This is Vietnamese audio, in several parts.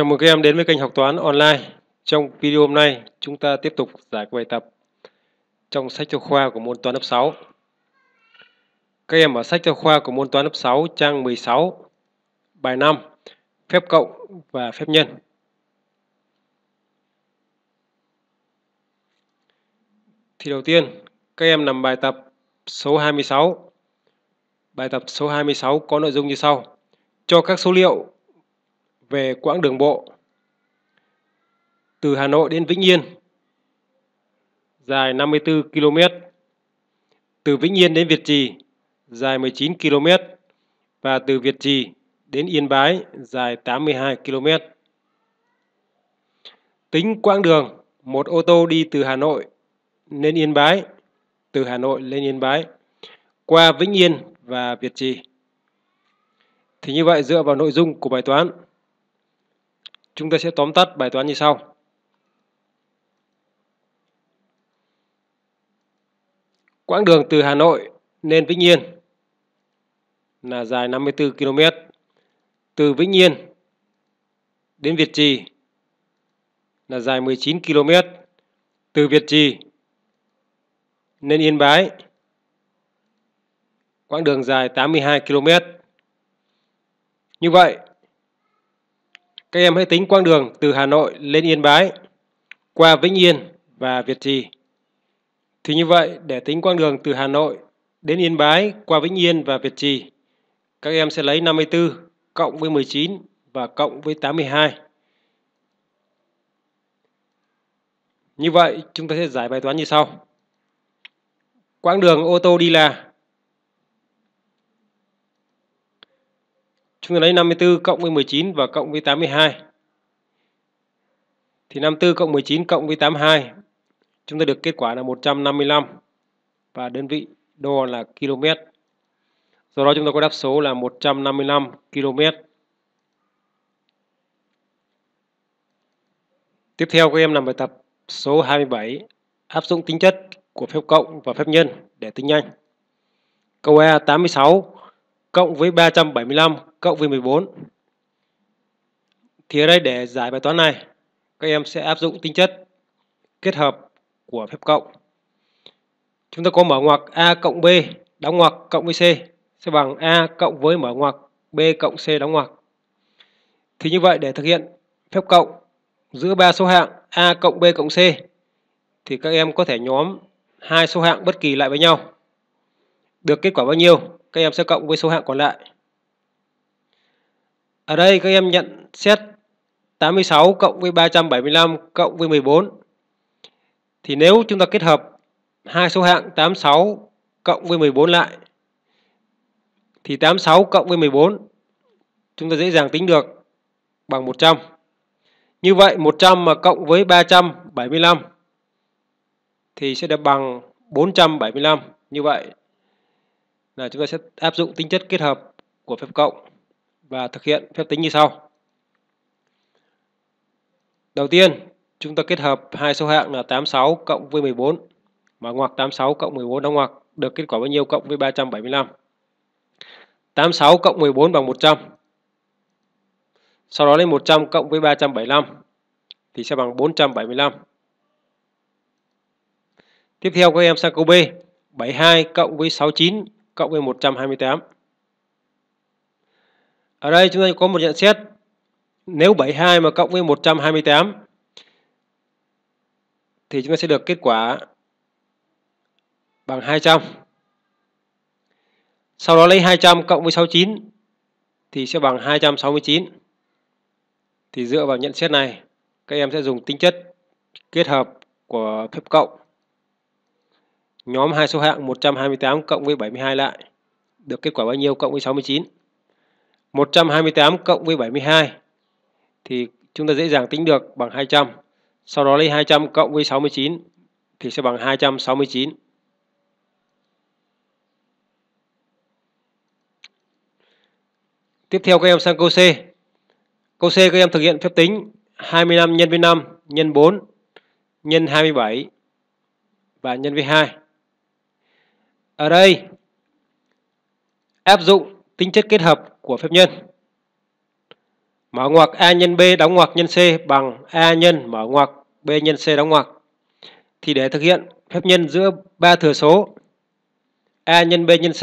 Chào mừng các em đến với kênh học toán online. Trong video hôm nay, chúng ta tiếp tục giải bài tập trong sách giáo khoa của môn toán lớp 6. Các em ở sách giáo khoa của môn toán lớp 6 trang 16, bài 5, phép cộng và phép nhân. Thì đầu tiên, các em làm bài tập số 26. Bài tập số 26 có nội dung như sau. Cho các số liệu về quãng đường bộ từ Hà Nội đến Vĩnh Yên dài 54 km, từ Vĩnh Yên đến Việt Trì dài 19 km và từ Việt Trì đến Yên Bái dài 82 km. Tính quãng đường một ô tô đi từ Hà Nội lên Yên Bái, từ Hà Nội lên Yên Bái qua Vĩnh Yên và Việt Trì. Thì như vậy dựa vào nội dung của bài toán Chúng ta sẽ tóm tắt bài toán như sau. Quãng đường từ Hà Nội lên Vĩnh Yên là dài 54 km. Từ Vĩnh Yên đến Việt Trì là dài 19 km. Từ Việt Trì lên Yên Bái quãng đường dài 82 km. Như vậy, các em hãy tính quãng đường từ Hà Nội lên Yên Bái, qua Vĩnh Yên và Việt Trì. Thì như vậy, để tính quãng đường từ Hà Nội đến Yên Bái qua Vĩnh Yên và Việt Trì, các em sẽ lấy 54 cộng với 19 và cộng với 82. Như vậy, chúng ta sẽ giải bài toán như sau. Quãng đường ô tô đi là Chúng ta lấy 54 cộng với 19 và cộng với 82. Thì 54 cộng 19 cộng với 82. Chúng ta được kết quả là 155. Và đơn vị đo là km. Do đó chúng ta có đáp số là 155 km. Tiếp theo các em làm bài tập số 27 áp dụng tính chất của phép cộng và phép nhân để tính nhanh. Câu E86 cộng với 375 cộng với 14. Thì ở đây để giải bài toán này, các em sẽ áp dụng tính chất kết hợp của phép cộng. Chúng ta có mở ngoặc A cộng B đóng ngoặc cộng với C sẽ bằng A cộng với mở ngoặc B cộng C đóng ngoặc. Thì như vậy để thực hiện phép cộng giữa ba số hạng A cộng B cộng C thì các em có thể nhóm hai số hạng bất kỳ lại với nhau. Được kết quả bao nhiêu các em sẽ cộng với số hạng còn lại. Ở đây các em nhận xét 86 cộng với 375 cộng với 14. Thì nếu chúng ta kết hợp hai số hạng 86 cộng với 14 lại thì 86 cộng với 14 chúng ta dễ dàng tính được bằng 100. Như vậy 100 mà cộng với 375 thì sẽ được bằng 475. Như vậy là chúng ta sẽ áp dụng tính chất kết hợp của phép cộng và thực hiện phép tính như sau. Đầu tiên, chúng ta kết hợp hai số hạng là 86 cộng với 14 mà ngoặc 86 cộng 14 đóng ngoặc được kết quả bao nhiêu cộng với 375. 86 cộng 14 bằng 100. Sau đó lấy 100 cộng với 375 thì sẽ bằng 475. Tiếp theo các em sang câu B. 72 cộng với 69 cộng với 128. Ở đây chúng ta có một nhận xét nếu 72 mà cộng với 128 thì chúng ta sẽ được kết quả bằng 200. Sau đó lấy 200 cộng với 69 thì sẽ bằng 269. Thì dựa vào nhận xét này, các em sẽ dùng tính chất kết hợp của phép cộng Nhóm hai số hạng 128 cộng với 72 lại. Được kết quả bao nhiêu cộng với 69? 128 cộng với 72 thì chúng ta dễ dàng tính được bằng 200. Sau đó lấy 200 cộng với 69 thì sẽ bằng 269. Tiếp theo các em sang câu C. Câu C các em thực hiện phép tính 25 nhân với 5 nhân 4 nhân 27 và nhân với 2. Ở đây áp dụng tính chất kết hợp của phép nhân. Mở ngoặc A nhân B đóng ngoặc nhân C bằng A nhân mở ngoặc B nhân C đóng ngoặc. Thì để thực hiện phép nhân giữa ba thừa số A nhân B nhân C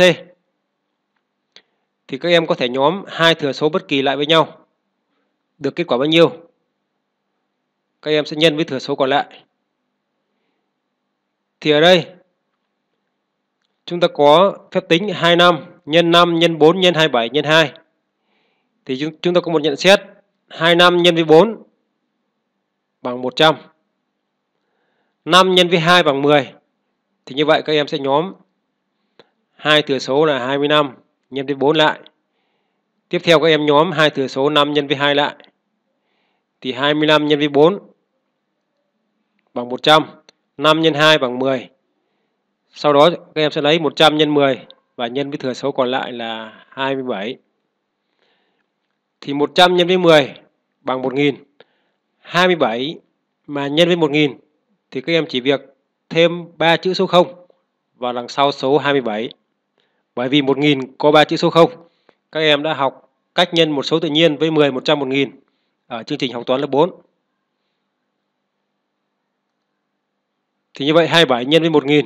thì các em có thể nhóm hai thừa số bất kỳ lại với nhau. Được kết quả bao nhiêu? Các em sẽ nhân với thừa số còn lại. Thì ở đây chúng ta có phép tính 2 năm nhân 5 nhân 4 nhân 27 nhân 2 thì chúng, chúng ta có một nhận xét 2 năm nhân với 4 bằng 100 5 nhân với 2 bằng 10 thì như vậy các em sẽ nhóm hai thừa số là 25 nhân với 4 lại tiếp theo các em nhóm hai thừa số 5 nhân với 2 lại thì 25 nhân với 4 bằng 100 5 nhân 2 bằng 10 sau đó các em sẽ lấy 100 nhân 10 và nhân với thừa số còn lại là 27. Thì 100 nhân với 10 bằng 1000. 27 mà nhân với 1000 thì các em chỉ việc thêm 3 chữ số 0 vào đằng sau số 27. Bởi vì 1000 có 3 chữ số 0. Các em đã học cách nhân một số tự nhiên với 10, 100, 1000 ở chương trình học toán lớp 4. Thì như vậy 27 nhân với 1000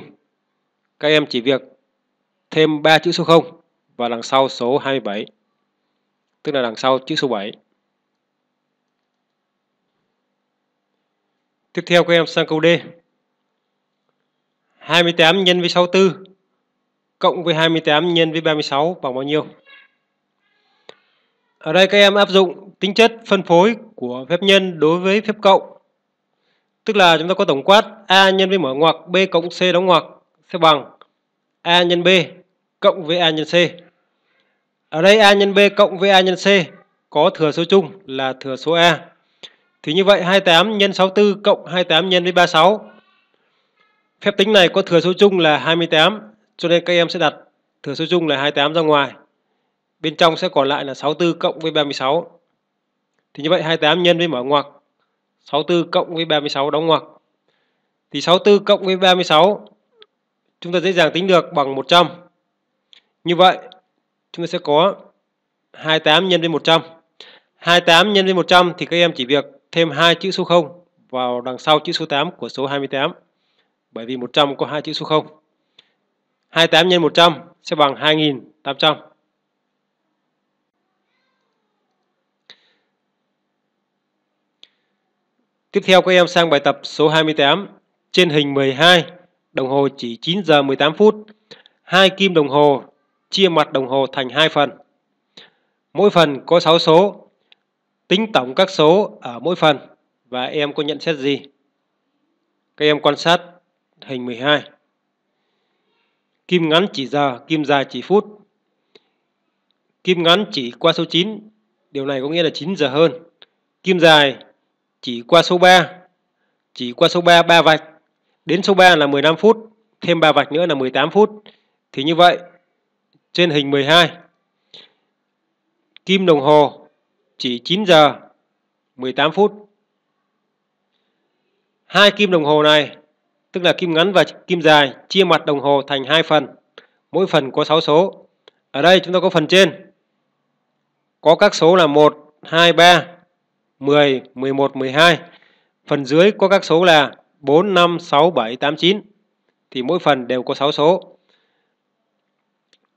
các em chỉ việc thêm 3 chữ số 0 và đằng sau số 27, tức là đằng sau chữ số 7. Tiếp theo các em sang câu D. 28 nhân với 64 cộng với 28 nhân với 36 bằng bao nhiêu? Ở đây các em áp dụng tính chất phân phối của phép nhân đối với phép cộng. Tức là chúng ta có tổng quát A nhân với mở ngoặc B cộng C đóng ngoặc sẽ bằng A nhân B cộng với A nhân C. Ở đây A nhân B cộng với A nhân C có thừa số chung là thừa số A. Thì như vậy 28 nhân 64 cộng 28 nhân với 36. Phép tính này có thừa số chung là 28 cho nên các em sẽ đặt thừa số chung là 28 ra ngoài. Bên trong sẽ còn lại là 64 cộng với 36. Thì như vậy 28 nhân với mở ngoặc 64 cộng với 36 đóng ngoặc. Thì 64 cộng với 36 chúng ta dễ dàng tính được bằng 100. Như vậy, chúng ta sẽ có 28 nhân với 100. 28 nhân với 100 thì các em chỉ việc thêm hai chữ số 0 vào đằng sau chữ số 8 của số 28. Bởi vì 100 có hai chữ số 0. 28 nhân 100 sẽ bằng 2800. Tiếp theo các em sang bài tập số 28 trên hình 12 đồng hồ chỉ 9 giờ 18 phút. Hai kim đồng hồ chia mặt đồng hồ thành hai phần. Mỗi phần có 6 số. Tính tổng các số ở mỗi phần và em có nhận xét gì? Các em quan sát hình 12. Kim ngắn chỉ giờ, kim dài chỉ phút. Kim ngắn chỉ qua số 9, điều này có nghĩa là 9 giờ hơn. Kim dài chỉ qua số 3, chỉ qua số 3 3 vạch Đến số 3 là 15 phút, thêm 3 vạch nữa là 18 phút. Thì như vậy, trên hình 12, kim đồng hồ chỉ 9 giờ 18 phút. Hai kim đồng hồ này, tức là kim ngắn và kim dài, chia mặt đồng hồ thành hai phần. Mỗi phần có 6 số. Ở đây chúng ta có phần trên. Có các số là 1, 2, 3, 10, 11, 12. Phần dưới có các số là 4, 5, 6, 7, 8, 9 thì mỗi phần đều có 6 số.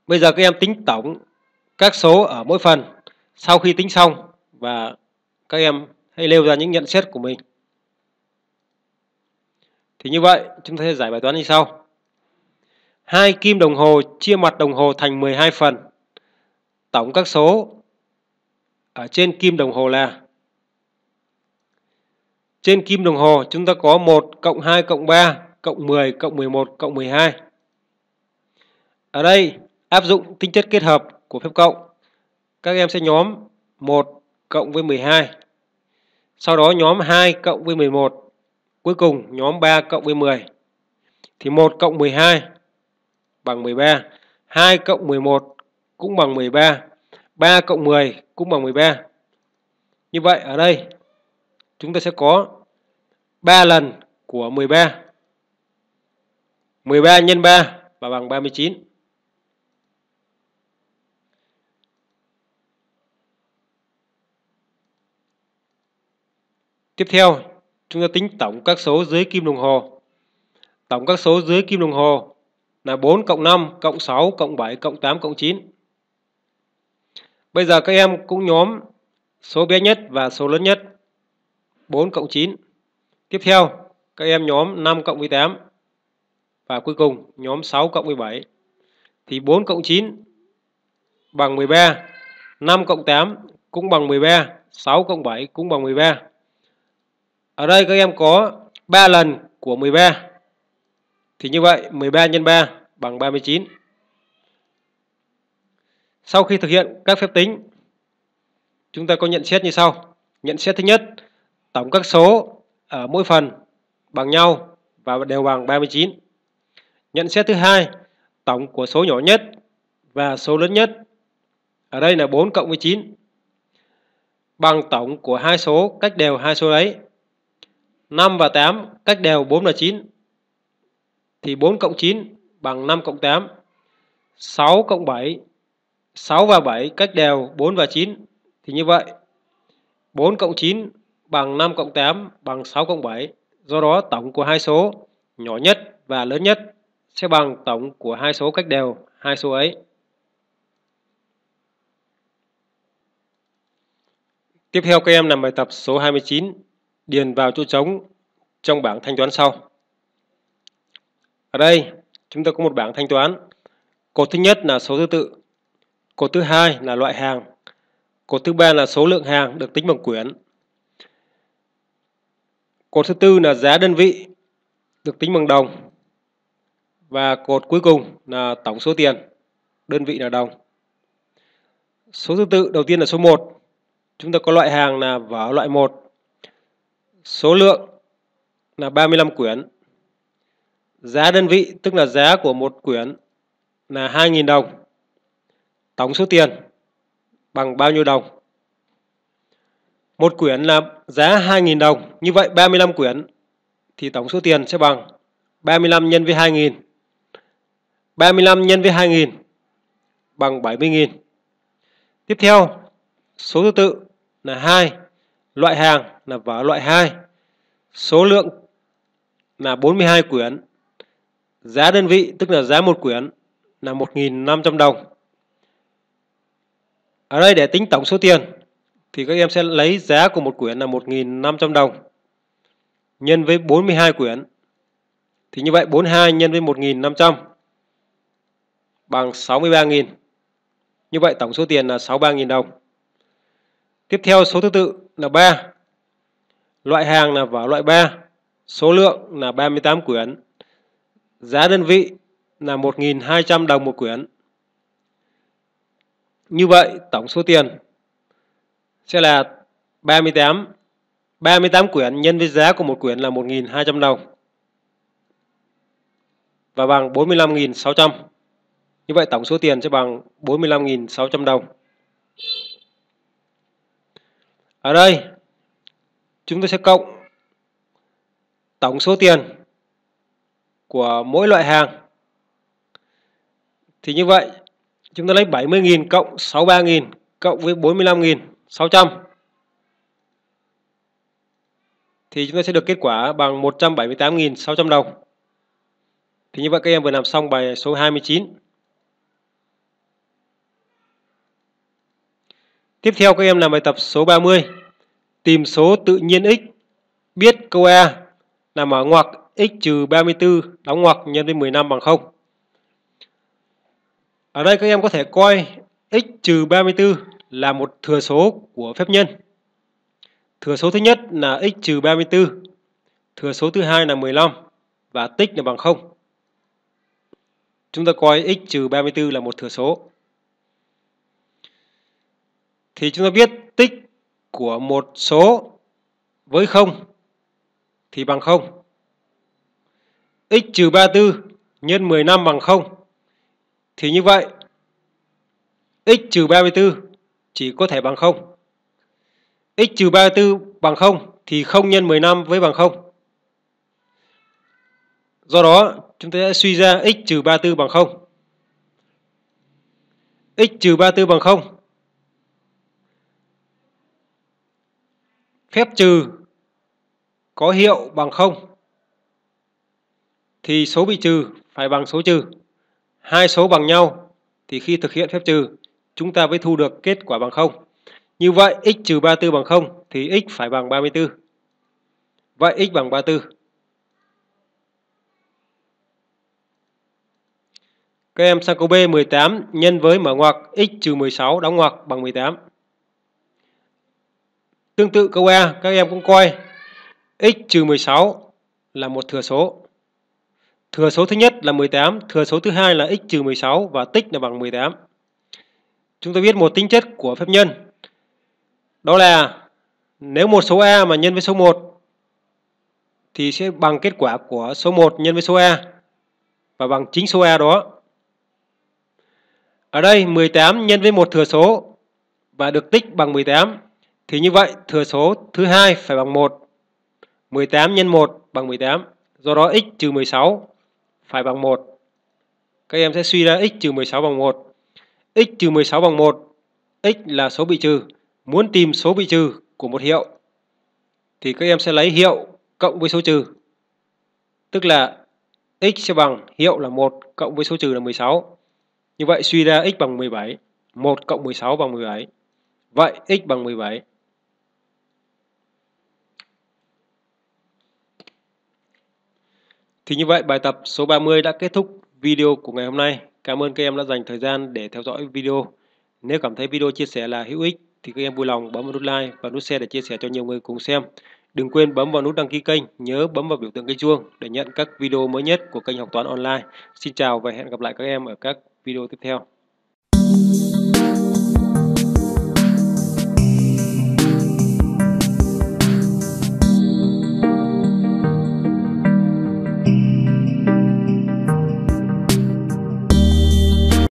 Bây giờ các em tính tổng các số ở mỗi phần sau khi tính xong và các em hãy nêu ra những nhận xét của mình. Thì như vậy chúng ta sẽ giải bài toán như sau. Hai kim đồng hồ chia mặt đồng hồ thành 12 phần. Tổng các số ở trên kim đồng hồ là trên kim đồng hồ chúng ta có 1 cộng 2 cộng 3 cộng 10 cộng 11 cộng 12. Ở đây áp dụng tính chất kết hợp của phép cộng. Các em sẽ nhóm 1 cộng với 12. Sau đó nhóm 2 cộng với 11. Cuối cùng nhóm 3 cộng với 10. Thì 1 cộng 12 bằng 13. 2 cộng 11 cũng bằng 13. 3 cộng 10 cũng bằng 13. Như vậy ở đây chúng ta sẽ có 3 lần của 13. 13 nhân 3 và bằng 39. Tiếp theo, chúng ta tính tổng các số dưới kim đồng hồ. Tổng các số dưới kim đồng hồ là 4 cộng 5 cộng 6 cộng 7 cộng 8 cộng 9. Bây giờ các em cũng nhóm số bé nhất và số lớn nhất. 4 cộng 9. Tiếp theo, các em nhóm 5 cộng 18 và cuối cùng nhóm 6 cộng 17 thì 4 cộng 9 bằng 13, 5 cộng 8 cũng bằng 13, 6 cộng 7 cũng bằng 13. Ở đây các em có 3 lần của 13. Thì như vậy 13 x 3 bằng 39. Sau khi thực hiện các phép tính, chúng ta có nhận xét như sau. Nhận xét thứ nhất, tổng các số ở mỗi phần bằng nhau và đều bằng 39. Nhận xét thứ hai, tổng của số nhỏ nhất và số lớn nhất. Ở đây là 4 cộng với 9 bằng tổng của hai số cách đều hai số đấy. 5 và 8 cách đều 4 là 9. Thì 4 cộng 9 bằng 5 cộng 8. 6 cộng 7 6 và 7 cách đều 4 và 9 thì như vậy 4 cộng 9 bằng 5 cộng 8 bằng 6 cộng 7. Do đó tổng của hai số nhỏ nhất và lớn nhất sẽ bằng tổng của hai số cách đều hai số ấy. Tiếp theo các em làm bài tập số 29, điền vào chỗ trống trong bảng thanh toán sau. Ở đây, chúng ta có một bảng thanh toán. Cột thứ nhất là số thứ tự, cột thứ hai là loại hàng, cột thứ ba là số lượng hàng được tính bằng quyển Cột thứ tư là giá đơn vị được tính bằng đồng. Và cột cuối cùng là tổng số tiền, đơn vị là đồng. Số thứ tự đầu tiên là số 1. Chúng ta có loại hàng là vở loại 1. Số lượng là 35 quyển. Giá đơn vị tức là giá của một quyển là 2.000 đồng. Tổng số tiền bằng bao nhiêu đồng? Một quyển là giá 2.000 đồng, như vậy 35 quyển thì tổng số tiền sẽ bằng 35 nhân với 2.000. 35 nhân với 2.000 bằng 70.000. Tiếp theo, số thứ tự là 2, loại hàng là vở loại 2, số lượng là 42 quyển, giá đơn vị tức là giá một quyển là 1.500 đồng. Ở đây để tính tổng số tiền thì các em sẽ lấy giá của một quyển là 1.500 đồng nhân với 42 quyển. Thì như vậy 42 nhân với 1.500 bằng 63.000. Như vậy tổng số tiền là 63.000 đồng. Tiếp theo số thứ tự là 3. Loại hàng là vào loại 3, số lượng là 38 quyển. Giá đơn vị là 1.200 đồng một quyển. Như vậy tổng số tiền sẽ là 38 38 quyển nhân với giá của một quyển là 1.200 đồng và bằng 45.600 như vậy tổng số tiền sẽ bằng 45.600 đồng ở đây chúng tôi sẽ cộng tổng số tiền của mỗi loại hàng thì như vậy chúng ta lấy 70.000 cộng 63.000 cộng với 45.000 600 thì chúng ta sẽ được kết quả bằng 178.600 đồng. Thì như vậy các em vừa làm xong bài số 29. Tiếp theo các em làm bài tập số 30. Tìm số tự nhiên x. Biết câu A là mở ngoặc x trừ 34 đóng ngoặc nhân với 15 bằng 0. Ở đây các em có thể coi x trừ 34 là một thừa số của phép nhân. Thừa số thứ nhất là x trừ 34, thừa số thứ hai là 15 và tích là bằng 0. Chúng ta coi x trừ 34 là một thừa số. Thì chúng ta biết tích của một số với 0 thì bằng 0. x trừ 34 nhân 15 bằng 0. Thì như vậy x trừ 34 chỉ có thể bằng 0. x trừ 34 bằng 0 thì 0 nhân 15 với bằng 0. Do đó, chúng ta sẽ suy ra x trừ 34 bằng 0. x trừ 34 bằng 0. Phép trừ có hiệu bằng 0 thì số bị trừ phải bằng số trừ. Hai số bằng nhau thì khi thực hiện phép trừ chúng ta mới thu được kết quả bằng 0. Như vậy x trừ 34 bằng 0 thì x phải bằng 34. Vậy x bằng 34. Các em sang câu B 18 nhân với mở ngoặc x trừ 16 đóng ngoặc bằng 18. Tương tự câu A các em cũng coi x trừ 16 là một thừa số. Thừa số thứ nhất là 18, thừa số thứ hai là x trừ 16 và tích là bằng 18 chúng ta biết một tính chất của phép nhân. Đó là nếu một số A mà nhân với số 1 thì sẽ bằng kết quả của số 1 nhân với số A và bằng chính số A đó. Ở đây 18 nhân với một thừa số và được tích bằng 18 thì như vậy thừa số thứ hai phải bằng 1. 18 nhân 1 bằng 18. Do đó x trừ 16 phải bằng 1. Các em sẽ suy ra x trừ 16 bằng 1 x trừ 16 bằng 1, x là số bị trừ. Muốn tìm số bị trừ của một hiệu thì các em sẽ lấy hiệu cộng với số trừ. Tức là x sẽ bằng hiệu là 1 cộng với số trừ là 16. Như vậy suy ra x bằng 17. 1 cộng 16 bằng 17. Vậy x bằng 17. Thì như vậy bài tập số 30 đã kết thúc video của ngày hôm nay. Cảm ơn các em đã dành thời gian để theo dõi video. Nếu cảm thấy video chia sẻ là hữu ích thì các em vui lòng bấm vào nút like và nút share để chia sẻ cho nhiều người cùng xem. Đừng quên bấm vào nút đăng ký kênh, nhớ bấm vào biểu tượng cái chuông để nhận các video mới nhất của kênh học toán online. Xin chào và hẹn gặp lại các em ở các video tiếp theo.